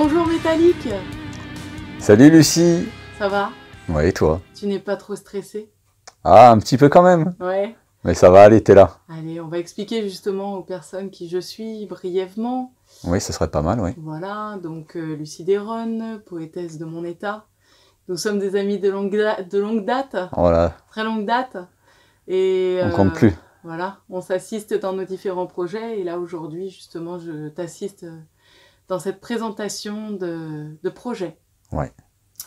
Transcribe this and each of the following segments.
Bonjour Métallique Salut Lucie Ça va Ouais, et toi Tu n'es pas trop stressé Ah, un petit peu quand même Ouais. Mais ça va aller, t'es là. Allez, on va expliquer justement aux personnes qui je suis brièvement. Oui, ça serait pas mal, oui. Voilà, donc euh, Lucie Deron, poétesse de mon état. Nous sommes des amis de longue, de longue date. Voilà. Oh Très longue date. Et, on euh, compte plus. Voilà, on s'assiste dans nos différents projets et là aujourd'hui justement je t'assiste euh, dans cette présentation de, projet. Ouais.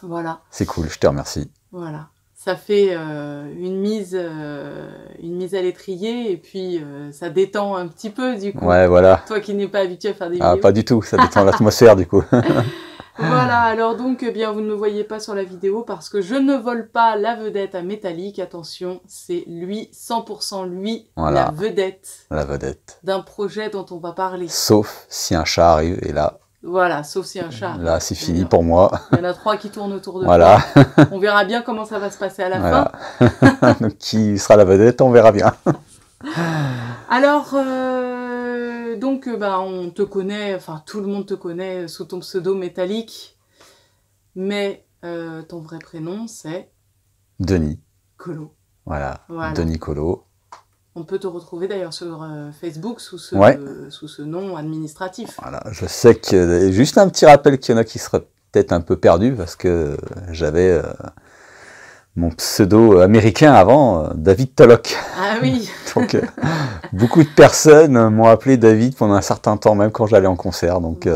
Voilà. C'est cool, je te remercie. Voilà. Ça fait euh, une, mise, euh, une mise à l'étrier et puis euh, ça détend un petit peu du coup. Ouais, voilà. Toi qui n'es pas habitué à faire des ah, Pas du tout, ça détend l'atmosphère du coup. Ah. Voilà, alors donc, eh bien, vous ne me voyez pas sur la vidéo parce que je ne vole pas la vedette à Métallique. Attention, c'est lui, 100% lui, la vedette. La vedette. D'un projet dont on va parler. Sauf si un chat arrive et là. Voilà, sauf si un chat. Là, c'est eh fini pour moi. Il y en a trois qui tournent autour de moi. voilà. On verra bien comment ça va se passer à la fin. donc, qui sera la vedette, on verra bien. alors. Euh, donc, euh, bah, on te connaît, enfin, tout le monde te connaît sous ton pseudo métallique, mais euh, ton vrai prénom, c'est Denis. Colo. Voilà. Denis Colo. On peut te retrouver d'ailleurs sur euh, Facebook sous ce, sous ce nom administratif. Voilà, je sais que. Juste un petit rappel qu'il y en a qui seraient peut-être un peu perdu, parce que j'avais mon pseudo américain avant, euh, David Taloc. Ah oui Donc, euh, beaucoup de personnes euh, m'ont appelé David pendant un certain temps, même quand j'allais en concert. Donc,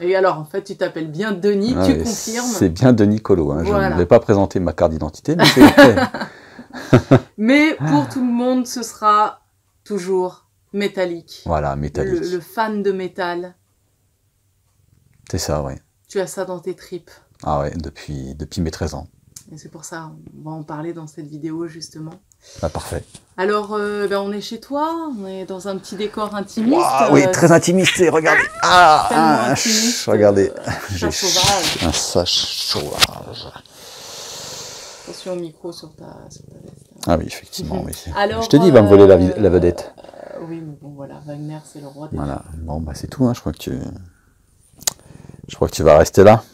Et alors, en fait, tu t'appelles bien Denis, ah tu confirmes C'est bien Denis Colo. Hein. Je ne vais pas présenter ma carte d'identité, mais pour tout le monde, ce sera toujours métallique. Voilà, métallique. Le, fan de métal. C'est ça, oui. Tu as ça dans tes tripes. Ah oui, depuis, depuis mes 13 ans. Et c'est pour ça, on va en parler dans cette vidéo justement. Ah, parfait. Alors, euh, ben, on est chez toi, on est dans un petit décor intimiste. Ah oui, très intimiste, regardez. Ah, un ah, intimiste, regardez. Un sauvage. Un sache sauvage. Attention au micro sur ta, Ah oui, effectivement, oui. Alors, je te dis, il va me voler la, euh, vedette. Euh, oui, mais bon, voilà, Wagner, c'est le roi des... Voilà, bon, bah c'est tout, hein. je crois que tu... Je crois que tu vas rester là.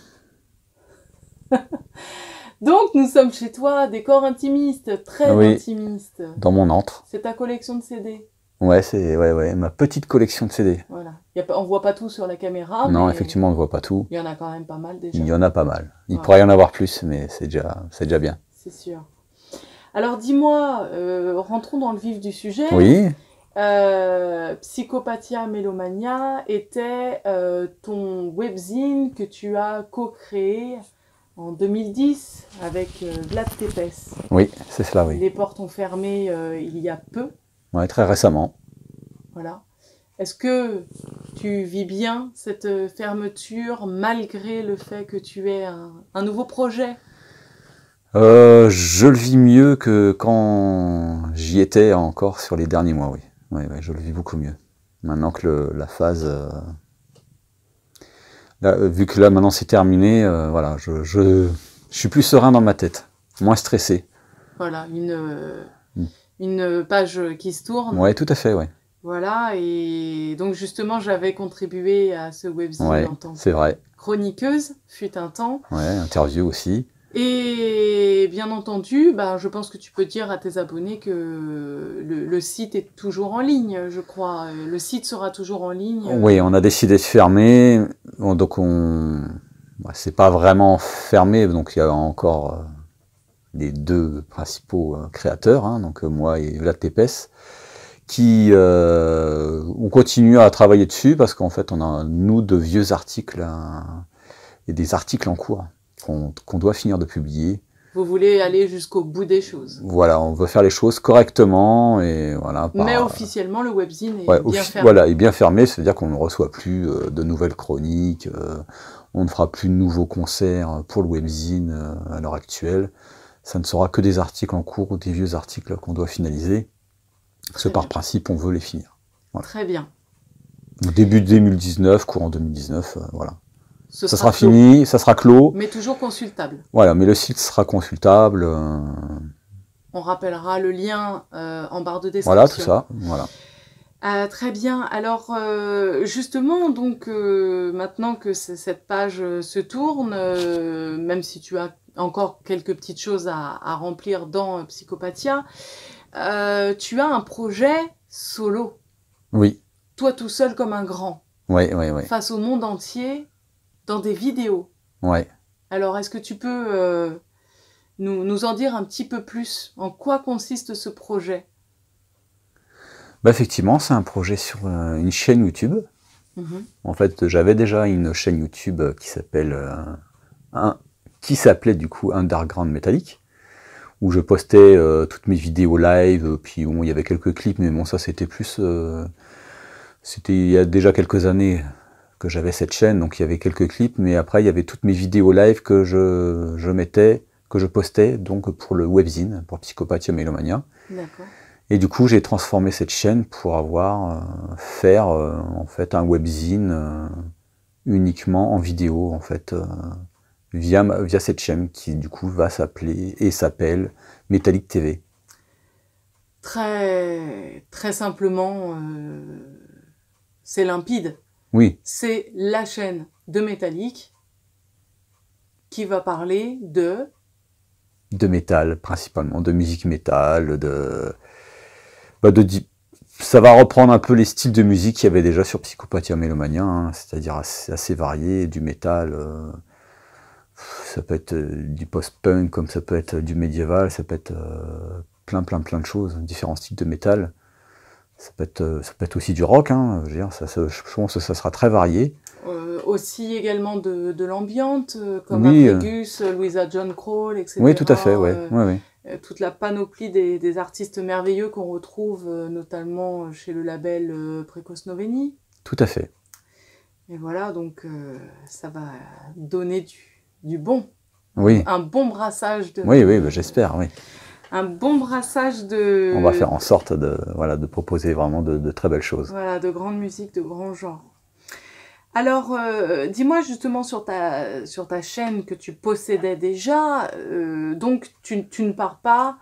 Donc, nous sommes chez toi, décor intimiste, très oui, intimiste. Dans mon antre. C'est ta collection de CD. Ouais, c'est ouais, ouais, ma petite collection de CD. Voilà. Y on voit pas tout sur la caméra. Non, effectivement, on ne voit pas tout. Il y en a quand même pas mal déjà. Il y en a pas mal. Il pourrait y en avoir plus, mais c'est déjà, c'est déjà bien. C'est sûr. Alors, dis-moi, euh, rentrons dans le vif du sujet. Oui. Euh, Psychopathia Mélomania était euh, ton webzine que tu as co-créé en 2010 avec euh, Vlad Tepes. Oui, c'est cela, oui. Les portes ont fermé euh, il y a peu. Oui, très récemment. Voilà. Est-ce que tu vis bien cette euh, fermeture malgré le fait que tu aies un, nouveau projet Je le vis mieux que quand j'y étais encore sur les derniers mois, oui. Oui, je le vis beaucoup mieux. Maintenant que la phase vu que là maintenant c'est terminé, euh, voilà, je, suis plus serein dans ma tête, moins stressé. Voilà, une, euh, hmm. euh, page qui se tourne. Oui, tout à fait, oui. Voilà, et donc justement, j'avais contribué à ce webzine en tant que vrai. chroniqueuse, fut un temps. Oui, interview aussi. Et bien entendu, bah, je pense que tu peux dire à tes abonnés que le, site est toujours en ligne, je crois. Le site sera toujours en ligne. Oui, on a décidé de fermer. donc, on... Bah, c'est pas vraiment fermé. Donc, il y a encore euh, les deux principaux euh, créateurs, hein, donc euh, moi et Vlad Tepes, qui ont continué à travailler dessus parce qu'en fait, on a, nous, de vieux articles hein, et des articles en cours qu'on doit finir de publier. Vous voulez aller jusqu'au bout des choses. Voilà, on veut faire les choses correctement et voilà. Mais officiellement, le webzine est bien fermé. Voilà, est bien fermé, c'est-à-dire qu'on ne reçoit plus euh, de nouvelles chroniques, euh, on ne fera plus de nouveaux concerts pour le webzine euh, à l'heure actuelle. Ça ne sera que des articles en cours ou des vieux articles qu'on doit finaliser. Parce par principe, on veut les finir. Très bien. début 2019, courant 2019, voilà ça sera, fini, ça sera clos. Mais toujours consultable. Voilà, mais le site sera consultable. Euh. On rappellera le lien euh, en barre de description. Voilà, tout ça. Voilà. Euh, très bien. Alors justement, donc maintenant que cette page se tourne, même si tu as encore quelques petites choses à, à remplir dans Psychopathia, tu as un projet solo. Oui. Toi tout seul comme un grand. Oui, oui, oui. Face au monde entier dans des vidéos. Ouais. Alors, est-ce que tu peux euh, nous, en dire un petit peu plus En quoi consiste ce projet bah, Effectivement, c'est un projet sur euh, une chaîne YouTube. Mm-hmm. En fait, j'avais déjà une chaîne YouTube euh, qui s'appelle qui s'appelait du coup Underground Metallic, où je postais toutes mes vidéos live, puis où il y avait quelques clips, mais bon, ça c'était plus... c'était il y a déjà quelques années, que j'avais cette chaîne, donc il y avait quelques clips, mais après il y avait toutes mes vidéos live que je, je mettais, que je postais donc pour le webzine, pour Psychopathie Mélomania. Et du coup j'ai transformé cette chaîne pour avoir euh, faire euh, en fait un webzine euh, uniquement en vidéo en fait via via cette chaîne qui du coup va s'appeler et s'appelle Metallic TV. Très très simplement c'est limpide oui. C'est la chaîne de métallique qui va parler de... De métal, principalement, de musique métal, de... Bah, ça va reprendre un peu les styles de musique qu'il y avait déjà sur Psychopathia Mélomania, hein, c'est-à-dire assez, variés, varié, du métal, euh, ça peut être euh, du post-punk, comme ça peut être euh, du médiéval, ça peut être plein plein plein de choses, différents styles de métal. Ça peut être, euh, ça peut être aussi du rock, hein, je, veux dire, ça, je pense que ça sera très varié. Euh, aussi également de, de l'ambiante, euh, comme oui, Louisa John Crawl, etc. Oui, tout à fait, ouais. toute la panoplie des, artistes merveilleux qu'on retrouve notamment chez le label précosnovénie Noveni. Tout à fait. Et voilà, donc ça va donner du, du bon. Oui. Un bon brassage de. Oui, oui, bah, j'espère, oui un bon brassage de. On va faire en sorte de, voilà, de proposer vraiment de, très belles choses. Voilà, de grandes musiques, de grands genres. Alors, euh, dis-moi justement sur ta, sur ta chaîne que tu possédais déjà, euh, donc tu, ne pars pas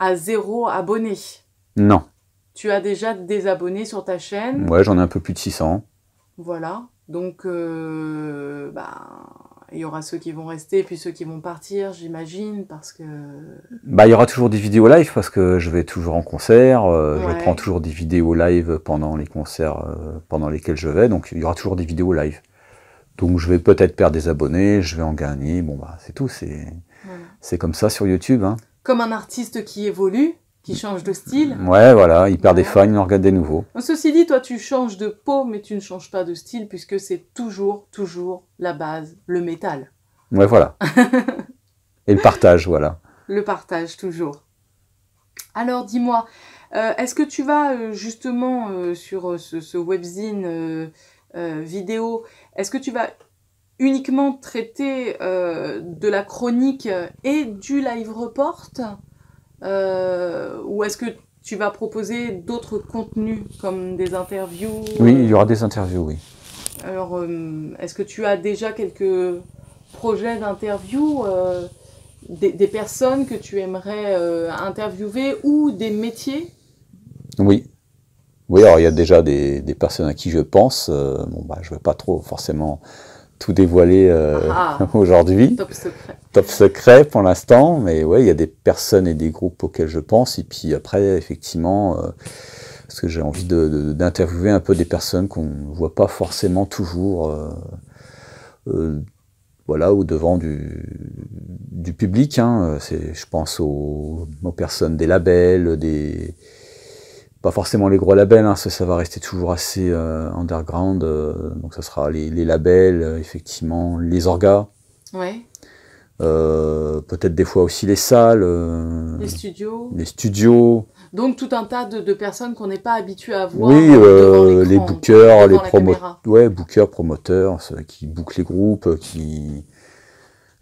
à zéro abonné Non. Tu as déjà des abonnés sur ta chaîne Ouais, j'en ai un peu plus de 600. Voilà, donc, euh, bah, il y aura ceux qui vont rester, puis ceux qui vont partir, j'imagine, parce que... Bah, il y aura toujours des vidéos live, parce que je vais toujours en concert, euh, je prends toujours des vidéos live pendant les concerts euh, pendant lesquels je vais, donc il y aura toujours des vidéos live. Donc je vais peut-être perdre des abonnés, je vais en gagner, bon bah c'est tout, c'est comme ça sur YouTube. Hein. Comme un artiste qui évolue, qui change de style. Ouais, voilà, il perd des fans, il en regarde des nouveaux. Ceci dit, toi, tu changes de peau, mais tu ne changes pas de style, puisque c'est toujours, toujours la base, le métal. Ouais, voilà. Et le partage, voilà. Le partage, toujours. Alors, dis-moi, euh, est-ce que tu vas euh, justement euh, sur ce webzine vidéo, est-ce que tu vas uniquement traiter de la chronique et du live report euh, ou est-ce que tu vas proposer d'autres contenus comme des interviews Oui, euh, il y aura des interviews, oui. Alors, euh, est-ce que tu as déjà quelques projets d'interviews, des, personnes que tu aimerais interviewer ou des métiers Oui, oui, alors il y a déjà des, personnes à qui je pense. bon, bah, je ne vais pas trop forcément tout dévoilé euh, ah. aujourd'hui. Top secret. Top secret pour l'instant, mais ouais, il y a des personnes et des groupes auxquels je pense. Et puis après, effectivement, euh, parce que j'ai envie d'interviewer un peu des personnes qu'on ne voit pas forcément toujours, euh, voilà, au devant du, du public. Hein. Je pense aux personnes des labels, des pas forcément les gros labels, hein, ça, va rester toujours assez euh, underground. Euh, donc ça sera les, labels, euh, effectivement, les orgas. Peut-être des fois aussi les salles. les studios. Les studios. Donc tout un tas de, personnes qu'on n'est pas habitué à voir. Oui, les bookers, les promoteurs. Oui, bookers, promoteurs, qui bookent les groupes, qui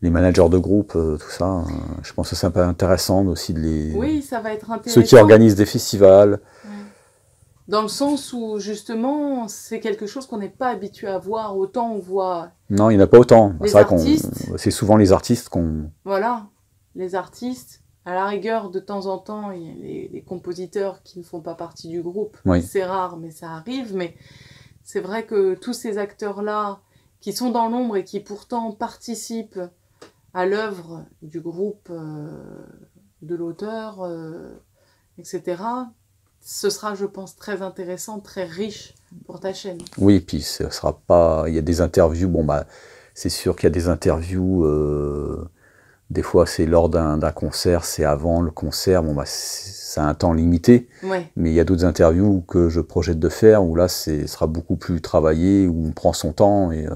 les managers de groupe, euh, tout ça. Hein. je pense que c'est un peu intéressant aussi de les. Oui, ça va être intéressant. Ceux qui organisent des festivals. Dans le sens où justement, c'est quelque chose qu'on n'est pas habitué à voir. Autant on voit. Non, il n'y en a pas autant. C'est vrai qu'on. C'est souvent les artistes qu'on. Voilà, les artistes. À la rigueur, de temps en temps, il y a les, les compositeurs qui ne font pas partie du groupe. C'est rare, mais ça arrive. Mais c'est vrai que tous ces acteurs-là, qui sont dans l'ombre et qui pourtant participent à l'œuvre du groupe euh, de l'auteur, euh, etc., ce sera, je pense, très intéressant, très riche pour ta chaîne. Oui, puis ce sera pas. Il y a des interviews. Bon, bah, c'est sûr qu'il y a des interviews. Euh, des fois, c'est lors d'un concert, c'est avant le concert. Bon, bah, ça a un temps limité. Mais il y a d'autres interviews que je projette de faire où là, c'est sera beaucoup plus travaillé, où on prend son temps et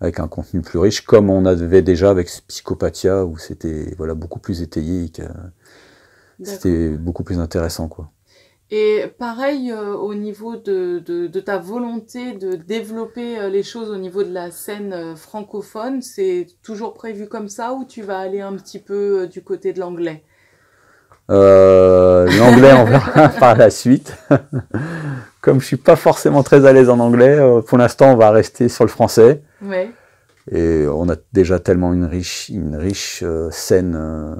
avec un contenu plus riche, comme on avait déjà avec Psychopathia, où c'était voilà, beaucoup plus étayé, c'était beaucoup plus intéressant. quoi. Et pareil euh, au niveau de, ta volonté de développer euh, les choses au niveau de la scène euh, francophone, c'est toujours prévu comme ça ou tu vas aller un petit peu du côté de l'anglais euh, l'anglais, on verra par la suite. Comme je suis pas forcément très à l'aise en anglais, euh, pour l'instant, on va rester sur le français. Et on a déjà tellement une riche, une riche euh, scène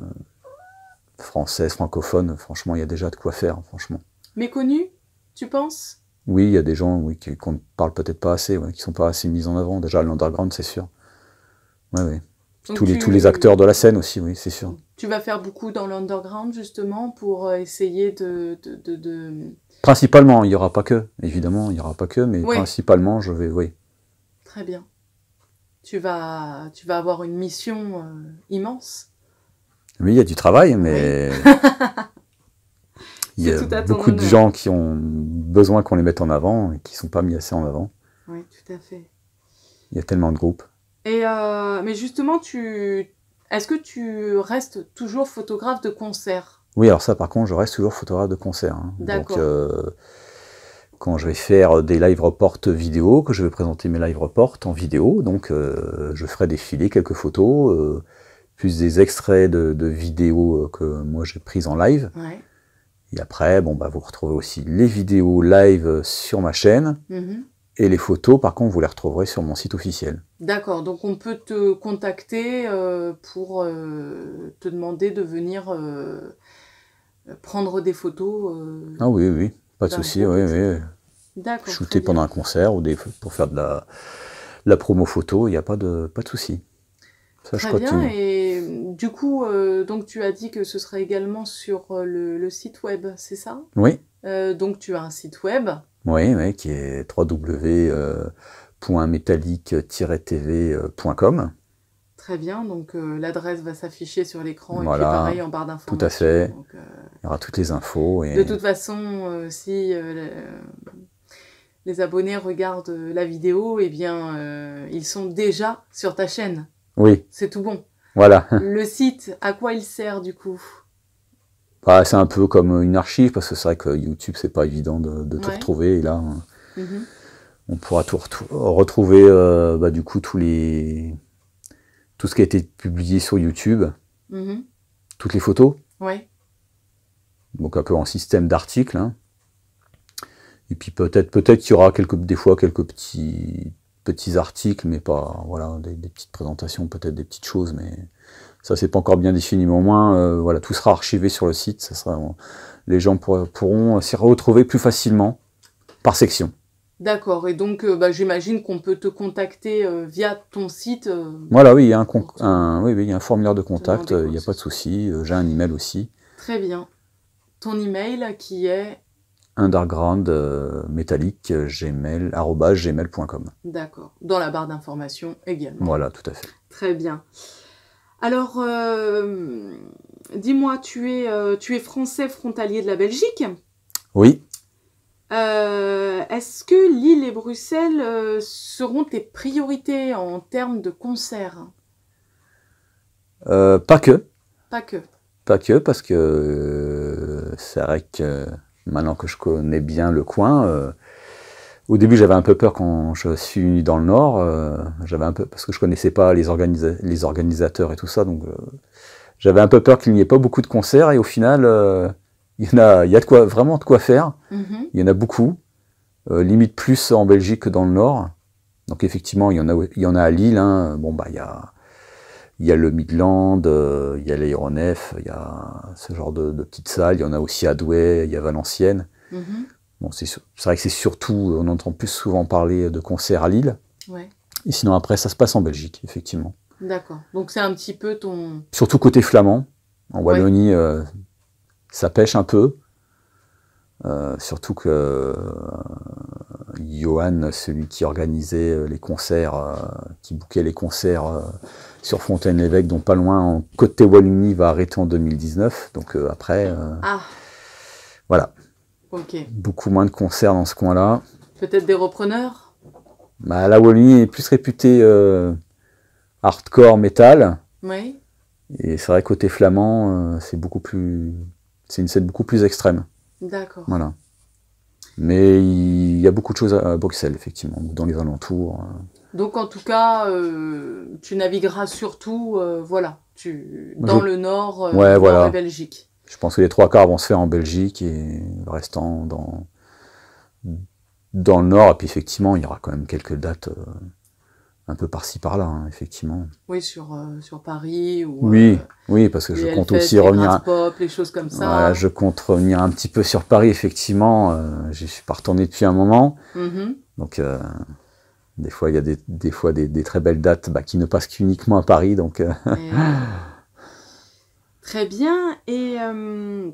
française, francophone. Franchement, il y a déjà de quoi faire, hein, franchement. Méconnu, tu penses Oui, il y a des gens oui, qu'on ne parle peut-être pas assez, qui ne sont pas assez mis en avant. Déjà, l'underground, c'est sûr. Ouais, oui tous, les, acteurs de la scène aussi, oui, c'est sûr. Tu vas faire beaucoup dans l'underground, justement, pour euh, essayer de, Principalement, il n'y aura pas que, évidemment, il n'y aura pas que, mais principalement, je vais, oui. Très bien. Tu vas, tu vas avoir une mission euh, immense. Oui, il y a du travail, mais... il y a beaucoup de gens qui ont besoin qu'on les mette en avant et qui ne sont pas mis assez en avant. Oui, tout à fait. Il y a tellement de groupes. Et euh, mais justement, tu, est-ce que tu restes toujours photographe de concert Oui, alors ça, par contre, je reste toujours photographe de concert. Hein. Donc, euh, quand je vais faire des live reports vidéo, que je vais présenter mes live reports en vidéo, donc euh, je ferai défiler quelques photos, plus des extraits de, vidéos que moi j'ai prises en live. Et après, bon, bah, vous retrouvez aussi les vidéos live sur ma chaîne. Mm et les photos, par contre, vous les retrouverez sur mon site officiel. D'accord, donc on peut te contacter euh, pour euh, te demander de venir euh, prendre des photos. ah oui, oui, pas de souci, oui, oui. D'accord. Shooter pendant un concert ou des, pour faire de la, la promo photo, il n'y a pas de, pas de souci. Ça, très bien, et du coup, donc tu as dit que ce serait également sur le site web, c'est ça Oui. donc tu as un site web. Oui, qui est www.metallic-tv.com. Euh, euh, euh, Très bien, donc l'adresse va s'afficher sur l'écran et puis pareil en barre d'infos. Tout à fait. Il y aura toutes les infos. De toute façon, si les abonnés regardent la vidéo, eh bien, ils sont déjà sur ta chaîne. Oui. C'est tout bon. Voilà. Le site, à quoi il sert du coup bah, c'est un peu comme une archive, parce que c'est vrai que YouTube, c'est pas évident de, tout retrouver. Et là, on mhm. pourra tout retrouver, euh, bah, du coup, tous les... tout ce qui a été publié sur YouTube, mhm. toutes les photos. Ouais. Donc, un peu en système d'articles. Hein. Et puis, peut-être peut, être qu'il y aura quelques, des fois quelques petits, petits articles, mais pas voilà, des, des petites présentations, peut-être des petites choses, mais ça, c'est pas encore bien défini, mais au moins, euh, voilà, tout sera archivé sur le site. Ça sera, les gens pourront euh, s'y retrouver plus facilement par section. D'accord. Et donc, euh, bah, j'imagine qu'on peut te contacter via ton site. voilà, oui, il y a un, il un formulaire de contact, il n'y a pas de souci. J'ai un email aussi. Très bien. Ton email qui est underground D'accord. Dans la barre d'information également. Voilà, tout à fait. Très bien. Alors, euh, dis-moi, tu es, euh, tu es français frontalier de la Belgique Oui. Euh, est-ce que Lille et Bruxelles seront tes priorités en termes de concerts Pas que. Pas que. Pas que, parce que c'est vrai que maintenant que je connais bien le coin, au début, j'avais un peu peur quand je suis dans le Nord, euh, j'avais un peu parce que je connaissais pas les, organisateurs et tout ça, donc euh, j'avais un peu peur qu'il n'y ait pas beaucoup de concerts. Et au final, euh, il y en a, vraiment de quoi faire. Mhm. Il y en a beaucoup, limite plus en Belgique que dans le Nord. Donc effectivement, il y en a, il y en a à Lille. Hein. Bon bah il y a, le Midland, il y a l'aéronef, il y a ce genre de, petites salles. Il y en a aussi à Douai, il y a Valenciennes. Mhm. Bon, c'est vrai que c'est surtout, on entend plus souvent parler de concerts à Lille. Et sinon, après, ça se passe en Belgique, effectivement. D'accord. Donc, c'est un petit peu ton. Surtout côté flamand. En Wallonie, euh, ça pêche un peu. Euh, surtout que euh, Johan, celui qui organisait les concerts, qui bouquait les concerts sur Fontaine-l'Évêque, dont pas loin, en côté Wallonie, va arrêter en 2019. Donc après, ah. voilà. Beaucoup moins de concerts dans ce coin-là. Peut-être des repreneurs bah, La Wallonie est plus réputée euh, hardcore metal. Oui. Et c'est vrai, côté flamand, euh, c'est beaucoup plus. C'est une scène beaucoup plus extrême. D'accord. Voilà. Mais il y a beaucoup de choses à Bruxelles, effectivement, dans les alentours. Euh. Donc en tout cas, tu navigueras surtout, voilà, tu dans le nord, de la voilà. Belgique. Je pense que les trois quarts vont se faire en Belgique et le restant dans, dans le Nord. Et puis effectivement, il y aura quand même quelques dates euh, un peu par-ci par-là, hein, effectivement. Oui, sur, euh, sur Paris. Ou, euh, oui, oui, parce que je compte aussi revenir. les choses comme ça. je compte revenir un petit peu sur Paris, effectivement. je ne suis pas retourné depuis un moment. Mhm. Donc. des fois, il y a des, fois des, très belles dates bah, qui ne passent qu'uniquement à Paris. Donc, eh Très bien. Et euh,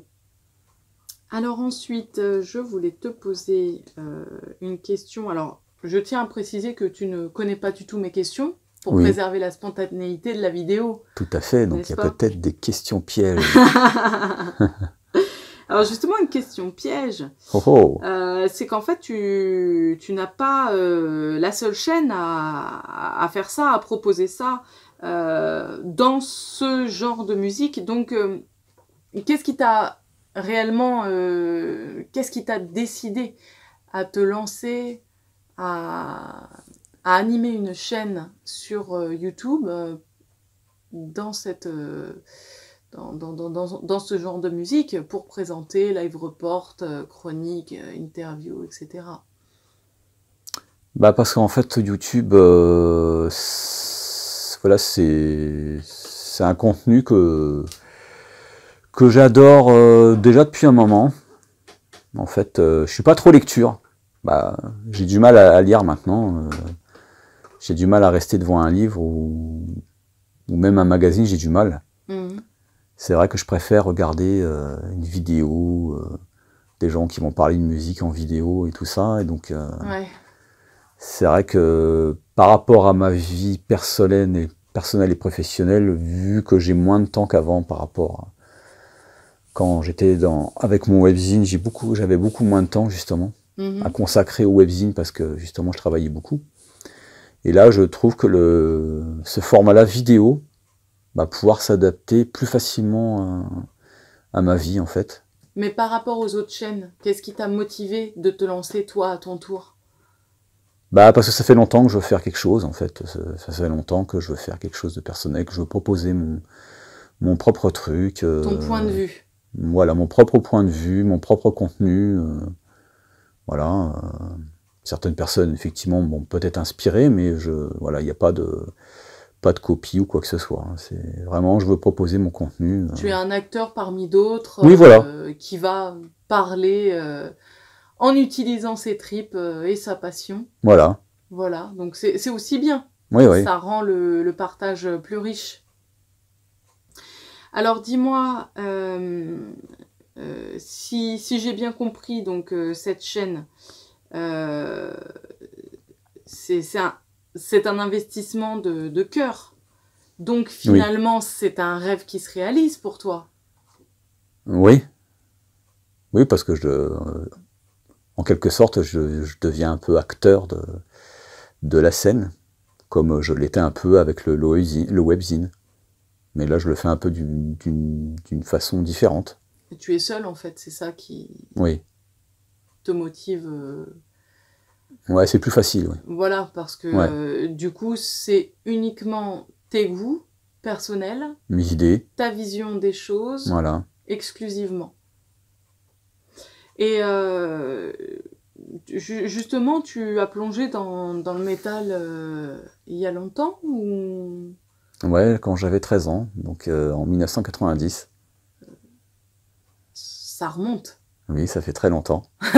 alors ensuite, euh, je voulais te poser euh, une question. Alors, je tiens à préciser que tu ne connais pas du tout mes questions pour préserver la spontanéité de la vidéo. Tout à fait. Donc, il y a peut-être des questions pièges. alors justement, une question piège, oh, oh. c'est qu'en fait, tu, n'as pas la seule chaîne à, faire ça, à proposer ça. Euh, dans ce genre de musique. Donc, euh, qu'est-ce qui t'a réellement, euh, qu'est-ce qui t'a décidé à te lancer, à, animer une chaîne sur YouTube dans cette... Dans, ce genre de musique pour présenter live report, chronique, interview, etc. Bah parce qu'en fait YouTube, voilà, c'est un contenu que, que j'adore euh, déjà depuis un moment. En fait, je euh, je suis pas trop lecture. Bah, j'ai du mal à, lire maintenant. Euh, j'ai du mal à rester devant un livre ou, même un magazine, j'ai du mal. Mhm. C'est vrai que je préfère regarder une vidéo, des gens qui vont parler de musique en vidéo et tout ça. Et donc, c'est vrai que par rapport à ma vie personnelle et, personnelle et professionnelle, vu que j'ai moins de temps qu'avant par rapport à quand j'étais dans avec mon webzine, j'avais beaucoup moins de temps justement mhm. à consacrer au webzine parce que justement je travaillais beaucoup. Et là, je trouve que ce format-là vidéo va pouvoir s'adapter plus facilement euh, à, ma vie en fait. Mais par rapport aux autres chaînes, qu'est-ce qui t'a motivé de te lancer toi à ton tour bah parce que ça fait longtemps que je veux faire quelque chose en fait. Ça, fait longtemps que je veux faire quelque chose de personnel, que je veux proposer mon, mon propre truc. Euh, Ton point de vue. Voilà, mon propre point de vue, mon propre contenu. Euh, voilà. Euh, certaines personnes, effectivement, m'ont peut-être inspiré, mais je, voilà, il n'y a pas de pas de copie ou quoi que ce soit. Hein. C'est vraiment, je veux proposer mon contenu. Tu es un acteur parmi d'autres. voilà. qui va parler en utilisant ses tripes euh, et sa passion. Voilà. Voilà, donc c'est aussi bien. Oui, oui. Ça rend le, partage euh, plus riche. Alors dis-moi, euh, si, j'ai bien compris, donc cette chaîne, c'est un, un, investissement de, cœur. Donc finalement, c'est un rêve qui se réalise pour toi. Oui. Oui, parce que je en quelque sorte, je, deviens un peu acteur de, de la scène, comme je l'étais un peu avec le, le webzine. Mais là, je le fais un peu d'une façon différente. tu es seul, en fait, c'est ça qui oui. te motive. Euh, oui, c'est plus facile. Voilà, parce que euh, du coup, c'est uniquement tes goûts personnels, mes idées, ta vision des choses, voilà. exclusivement. Et euh, justement, tu as plongé dans, dans le métal euh, il y a longtemps ou... Ouais, quand j'avais 13 ans, donc euh, en 1990. Ça remonte. Oui, ça fait très longtemps.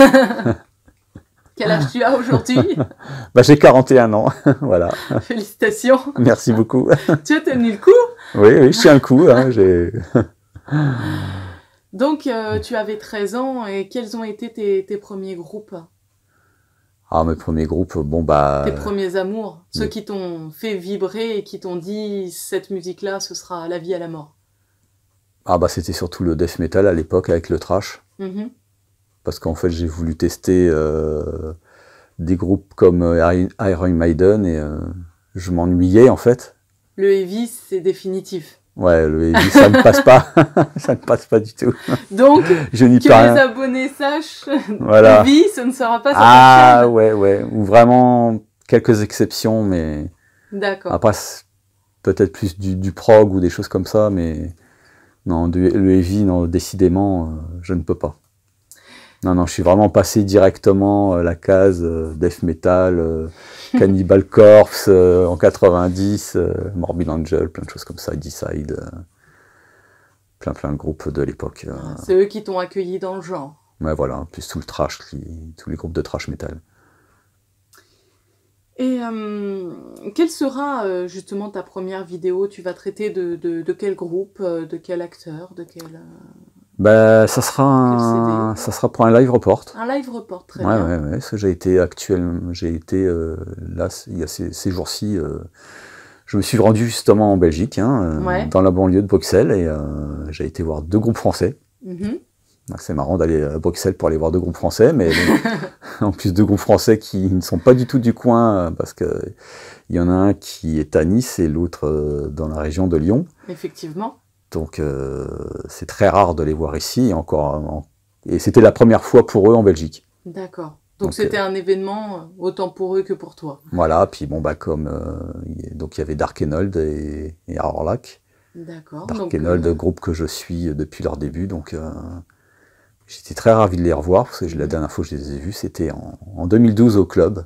Quel âge tu as aujourd'hui bah, J'ai 41 ans, voilà. Félicitations. Merci beaucoup. tu as tenu le coup Oui, oui, je tiens le coup. Hein, donc, euh, tu avais 13 ans et quels ont été tes, premiers groupes Ah, mes premiers groupes, bon, bah. Tes premiers amours, ceux qui t'ont fait vibrer et qui t'ont dit cette musique-là, ce sera la vie à la mort. Ah, bah, c'était surtout le death metal à l'époque avec le trash. Mm-hmm. Parce qu'en fait, j'ai voulu tester euh, des groupes comme euh, Iron Maiden et je m'ennuyais en fait. Le heavy, c'est définitif. Ouais, le, ça ne passe pas. ça ne passe pas du tout. Donc, je que les abonnés sachent, le vie, ce ne sera pas ça. Ah, ouais, ouais. Ou vraiment quelques exceptions, mais. D'accord. Après, peut-être plus du, prog ou des choses comme ça, mais non, le heavy, non, décidément, euh, je ne peux pas. Non, non, je suis vraiment passé directement euh, la case euh, death metal, euh, Cannibal Corpse en 90, Morbid Angel, plein de choses comme ça, Decide, plein plein de groupes de l'époque. C'est eux qui t'ont accueilli dans le genre. Ouais, voilà, plus tout le trash, tous les groupes de trash metal. Et quelle sera justement ta première vidéo Tu vas traiter de, quel groupe, de quel acteur, de quel ben, ça sera ça sera pour un live report. Un live report, très bien. Ouais, ouais, j'ai été actuellement, j'ai été euh, là, il y a ces, jours-ci, euh, je me suis rendu justement en Belgique, hein, euh, dans la banlieue de Bruxelles, et j'ai été voir deux groupes français. Mm-hmm. Ah, c'est marrant d'aller à Bruxelles pour aller voir deux groupes français, mais en plus deux groupes français qui ne sont pas du tout du coin, parce qu'il y en a un qui est à Nice et l'autre dans la région de Lyon. Effectivement. Donc euh, c'est très rare de les voir ici, encore. Et c'était la première fois pour eux en Belgique. D'accord. Donc c'était euh, un événement euh, autant pour eux que pour toi. Voilà, puis bon, bah comme. donc il y avait Dark et, et Arorlac. D'accord. Darkenold, groupe que je suis depuis leur début, donc. J'étais très ravi de les revoir, parce que la mhm. dernière fois que je les ai vus, c'était en, 2012 au club,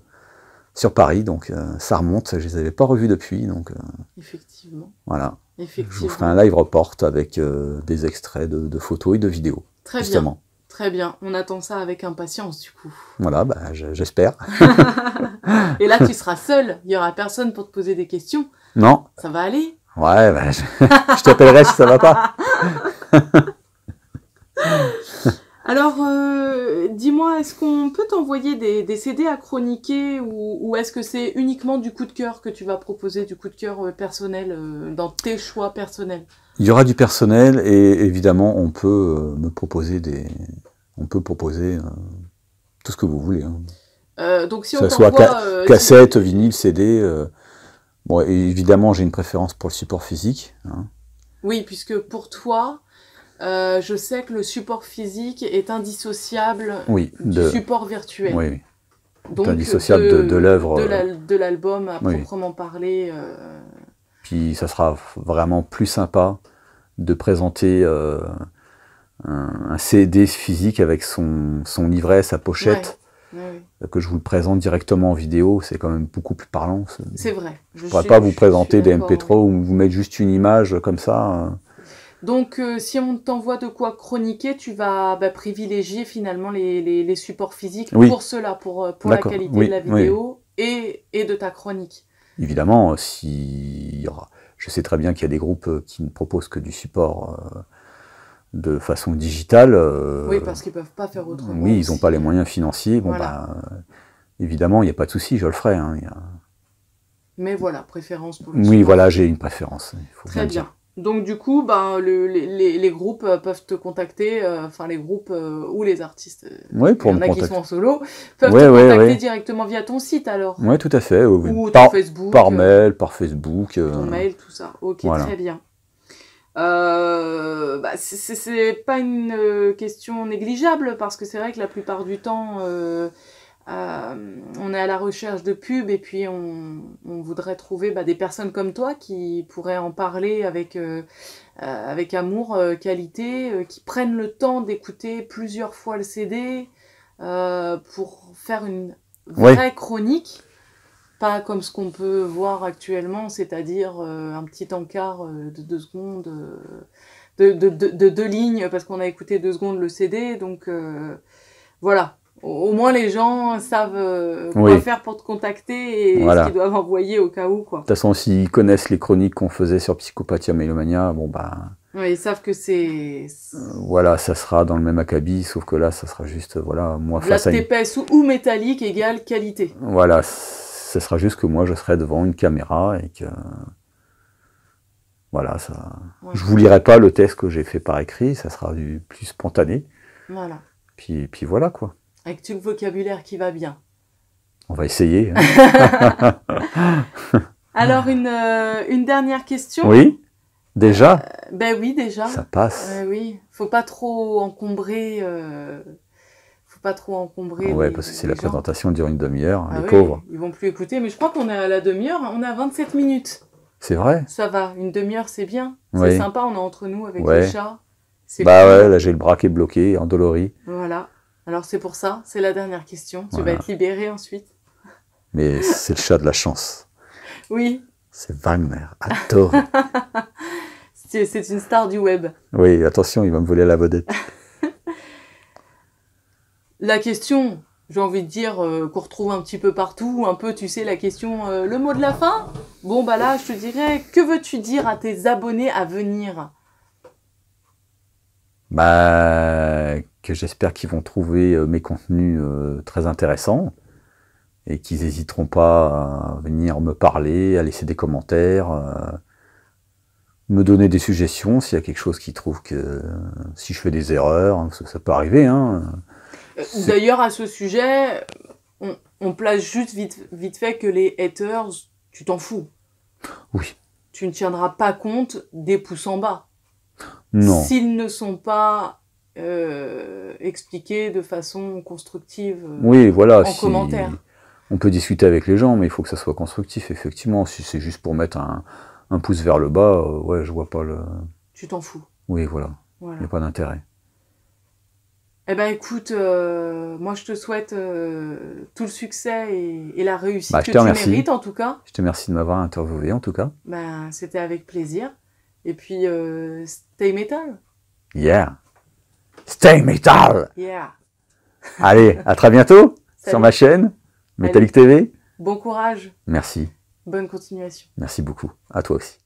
sur Paris, donc ça remonte, je ne les avais pas revus depuis. Donc, Effectivement. Voilà. Je vous ferai un live report avec euh, des extraits de, photos et de vidéos. Très bien. Très bien. On attend ça avec impatience, du coup. Voilà, bah, j'espère. et là, tu seras seul. Il n'y aura personne pour te poser des questions. Non. Ça va aller Ouais, bah, je, t'appellerai si ça va pas. Alors, euh, est-ce qu'on peut t'envoyer des, CD à chroniquer ou, est-ce que c'est uniquement du coup de cœur que tu vas proposer, du coup de cœur euh, personnel, euh, dans tes choix personnels Il y aura du personnel et évidemment, on peut euh, me proposer des. On peut proposer tout ce que vous voulez. Hein. Euh, donc si on soit cassette, vinyle, CD. Bon, évidemment, j'ai une préférence pour le support physique. Hein. Oui, puisque pour toi, euh, je sais que le support physique est indissociable du support virtuel. Oui, Donc, indissociable de, euh, l'œuvre. Euh, de l'album à proprement parler. Puis ça sera vraiment plus sympa de présenter un, CD physique avec son, livret, sa pochette. que je vous le présente directement en vidéo, c'est quand même beaucoup plus parlant. C'est vrai. Je ne pourrais pas vous présenter des MP3 ou vous mettre juste une image comme ça. Hein. Donc, euh, si on t'envoie de quoi chroniquer, tu vas bah, privilégier finalement les, supports physiques pour cela, pour, euh, la qualité de la vidéo et, de ta chronique. Évidemment, euh, si... je sais très bien qu'il y a des groupes qui ne proposent que du support de façon digitale. oui, parce qu'ils ne peuvent pas faire autrement. Oui, ils n'ont pas les moyens financiers. Bon, bah, évidemment, il n'y a pas de souci, je le ferai. Hein, Mais voilà, préférence pour le Oui, voilà, j'ai une préférence. Très bien. Donc du coup, ben, les, groupes euh, peuvent te contacter, euh, enfin les groupes euh, ou les artistes, pour il y en a qui sont en solo, peuvent te contacter directement via ton site alors. Oui, tout à fait. Ou par, Facebook. Par mail, par Facebook. Ton mail, tout ça. Ok, très bien. Euh, bah, c'est pas une question négligeable parce que c'est vrai que la plupart du temps euh, on est à la recherche de pubs et puis on, voudrait trouver bah, des personnes comme toi qui pourraient en parler avec, euh, euh, avec amour, qualité, qui prennent le temps d'écouter plusieurs fois le CD pour faire une vraie chronique, pas comme ce qu'on peut voir actuellement, c'est-à-dire un petit encart de deux secondes. de, deux lignes parce qu'on a écouté deux secondes le CD donc voilà au moins les gens savent euh, quoi faire pour te contacter et ce qu'ils doivent envoyer au cas où. Quoi. De toute façon, s'ils connaissent les chroniques qu'on faisait sur Psychopathia Mélomania, bon bah. Oui, ils savent que c'est. Euh, voilà, ça sera dans le même acabit, sauf que là, ça sera juste, voilà, moi face à. épaisse ou, métallique égale qualité. Voilà, ça sera juste que moi, je serai devant une caméra et que. Voilà, ça. Je Je vous lirai pas le test que j'ai fait par écrit, ça sera du plus spontané. Voilà. Puis, puis voilà, quoi. Avec tout le vocabulaire qui va bien. On va essayer. Hein. Alors, une, euh, une, dernière question. Oui, déjà euh, Ben oui, déjà. Ça passe. Euh, oui, faut pas trop encombrer. Euh, faut pas trop encombrer. Oui, parce que si la présentation dure une demi-heure, hein, ah les pauvres. Ils vont plus écouter, mais je crois qu'on est à la demi-heure, on a 27 minutes. C'est vrai Ça va, une demi-heure, c'est bien. C'est sympa, on est entre nous avec le chat. chats. Bah ouais, là j'ai le bras qui est bloqué, endolori. Voilà. Alors c'est pour ça, c'est la dernière question. Tu vas être libéré ensuite. Mais c'est le chat de la chance. Oui. C'est Wagner, adoré. c'est une star du web. Oui, attention, il va me voler la vedette. la question, j'ai envie de dire, euh, qu'on retrouve un petit peu partout, un peu, tu sais, la question, euh, le mot de la fin. Bon, bah là, je te dirais, que veux-tu dire à tes abonnés à venir bah, que j'espère qu'ils vont trouver euh, mes contenus euh, très intéressants et qu'ils n'hésiteront pas à venir me parler, à laisser des commentaires, me donner des suggestions s'il y a quelque chose qu'ils trouvent que si je fais des erreurs, hein, ça, peut arriver. Hein. Euh, d'ailleurs, à ce sujet, on, place juste vite, vite fait que les haters, tu t'en fous. Oui. Tu ne tiendras pas compte des pouces en bas. S'ils ne sont pas euh, expliqués de façon constructive euh, oui, voilà, en commentaire. On peut discuter avec les gens, mais il faut que ça soit constructif, effectivement. Si c'est juste pour mettre un, un pouce vers le bas, je euh, ouais, je vois pas le. Tu t'en fous. Oui, voilà. Il n'y a pas d'intérêt. Eh ben écoute, moi je te souhaite tout le succès et, la réussite bah, que tu mérites en tout cas. Je te remercie de m'avoir interviewé en tout cas. Ben, c'était avec plaisir. Et puis Stay Metal Yeah. Stay Metal! Yeah. Allez, à très bientôt sur ma chaîne, Metallic TV. Bon courage. Merci. Bonne continuation. Merci beaucoup. À toi aussi.